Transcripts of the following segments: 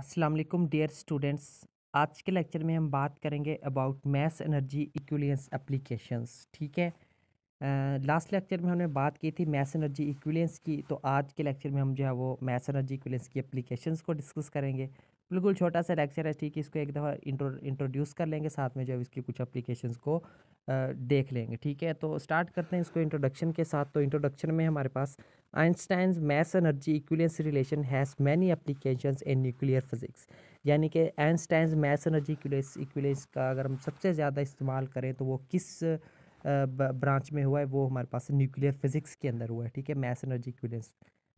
अस्सलाम वालेकुम dear students आज के लेक्चर में हम बात करेंगे about mass energy equivalence applications ठीक है लास्ट uh, लेक्चर में हमने बात की थी मैस एनर्जी इक्विलियंस की तो आज के लेक्चर में हम जो है वो मैस एनर्जी इक्विलियंस की एप्लीकेशंस को डिस्कस करेंगे बिल्कुल छोटा सा लेक्चर है ठीक है इसको एक दफ़ा इंट्रो इंट्रोड्यूस कर लेंगे साथ में जो है इसकी कुछ अप्लीकेशन को देख लेंगे ठीक है तो स्टार्ट करते हैं इसको इंट्रोडक्शन के साथ तो इंट्रोडक्शन में हमारे पास Einstein's mass energy equivalence relation has many application in nuclear physics यानी कि आइंस्टाइन मैस एनर्जी इक्वलियंस का अगर हम सबसे ज़्यादा इस्तेमाल करें तो वो किस ब्रांच में हुआ है वो हमारे पास न्यूक्लियर फिजिक्स के अंदर हुआ है ठीक है मैस एनर्जी इक्वलियंस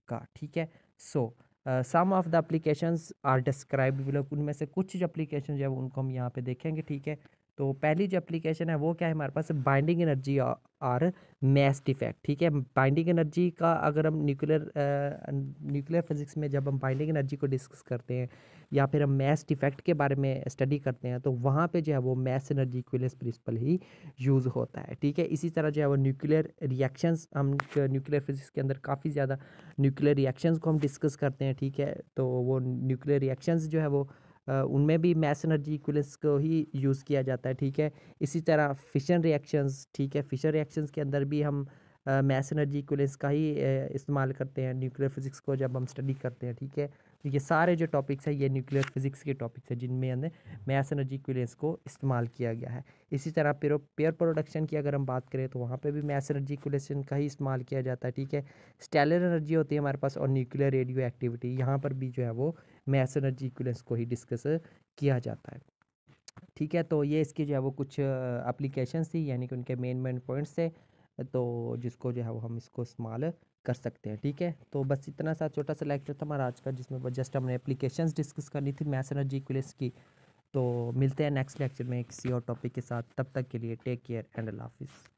का ठीक है so so, some of the applications are described below उनमें से कुछ जो एप्लीकेशन जो है उनको हम यहाँ पे देखेंगे ठीक है तो पहली जो एप्लीकेशन है वो क्या है हमारे पास बाइंडिंग एनर्जी और मैस डिफेक्ट ठीक है बाइंडिंग एनर्जी का अगर हम न्यूक्लियर न्यूक्लियर फिजिक्स में जब हम बाइंडिंग एनर्जी को डिस्कस करते हैं या फिर हम मैस डिफेक्ट के बारे में स्टडी करते हैं तो वहाँ पे जो है वो मैस एनर्जी इक्विलेंस प्रिंसिपल ही यूज़ होता है ठीक है इसी तरह जो है वो न्यूक्लियर रिएक्शंस हम न्यूक्लियर फिजिक्स के अंदर काफ़ी ज़्यादा न्यूक्लियर रिएक्शंस को हम डिस्कस करते हैं ठीक है तो वो न्यूक्लियर रिएक्शंस जो है वो उनमें भी मैस एनर्जी इक्वलेंस को ही यूज़ किया जाता है ठीक है इसी तरह फिशन रिएक्शंस ठीक है फिशन रिएक्शंस के अंदर भी हम मैस एनर्जी इक्वलेंस का ही इस्तेमाल करते हैं न्यूक्लियर फिज़िक्स को जब हम स्टडी करते हैं ठीक है तो ये सारे जो टॉपिक्स हैं ये न्यूक्लियर फिजिक्स के टॉपिक्स हैं जिनमें अंदर मैस एनर्जी इक्विलेंस को इस्तेमाल किया गया है इसी तरह पेरो पेयर प्रोडक्शन की अगर हम बात करें तो वहाँ पे भी मैस एनर्जी इक्विलेशन का ही इस्तेमाल किया जाता है ठीक है स्टेलर एनर्जी होती है हमारे पास और न्यूक्लियर रेडियो एक्टिविटी यहाँ पर भी जो है वो मैस एनर्जी इक्वलेंस को ही डिस्कस किया जाता है ठीक है तो ये इसके जो है वो कुछ अप्लीकेशन थी यानी कि उनके मेन मेन पॉइंट्स थे तो जिसको जो है वो हम इसको इस्तेमाल कर सकते हैं ठीक है तो बस इतना सा छोटा सा लेक्चर था हमारा आज का जिसमें जस्ट हमने एप्लीकेशन डिस्कस करनी थी मैथ एनर्जी इक्वलेंस की तो मिलते हैं नेक्स्ट लेक्चर में किसी और टॉपिक के साथ तब तक के लिए टेक केयर एंड अल्लाह हाफिज़